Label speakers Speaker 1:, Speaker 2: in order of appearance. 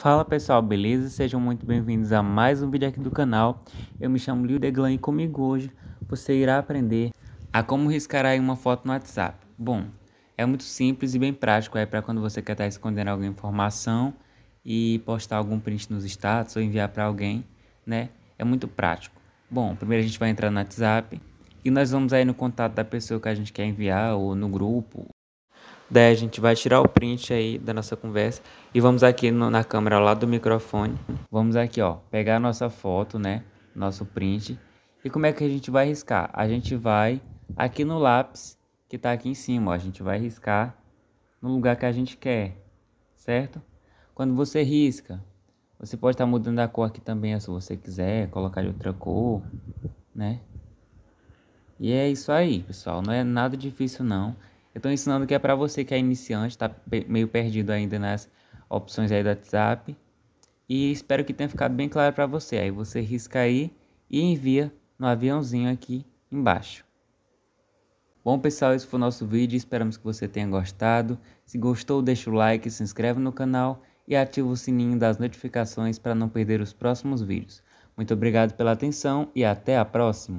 Speaker 1: Fala pessoal, beleza? Sejam muito bem-vindos a mais um vídeo aqui do canal. Eu me chamo Lil Deglan e comigo hoje você irá aprender a como riscar aí uma foto no WhatsApp. Bom, é muito simples e bem prático aí é para quando você quer estar tá escondendo alguma informação e postar algum print nos status ou enviar para alguém, né? É muito prático. Bom, primeiro a gente vai entrar no WhatsApp e nós vamos aí no contato da pessoa que a gente quer enviar ou no grupo Daí a gente vai tirar o print aí da nossa conversa e vamos aqui no, na câmera lá do microfone. Vamos aqui, ó, pegar a nossa foto, né? Nosso print. E como é que a gente vai riscar? A gente vai aqui no lápis que tá aqui em cima, ó, a gente vai riscar no lugar que a gente quer, certo? Quando você risca, você pode estar tá mudando a cor aqui também, se você quiser, colocar de outra cor, né? E é isso aí, pessoal, não é nada difícil não. Eu estou ensinando que é para você que é iniciante, está meio perdido ainda nas opções aí do WhatsApp. E espero que tenha ficado bem claro para você. Aí você risca aí e envia no aviãozinho aqui embaixo. Bom pessoal, esse foi o nosso vídeo, esperamos que você tenha gostado. Se gostou, deixa o like, se inscreve no canal e ativa o sininho das notificações para não perder os próximos vídeos. Muito obrigado pela atenção e até a próxima!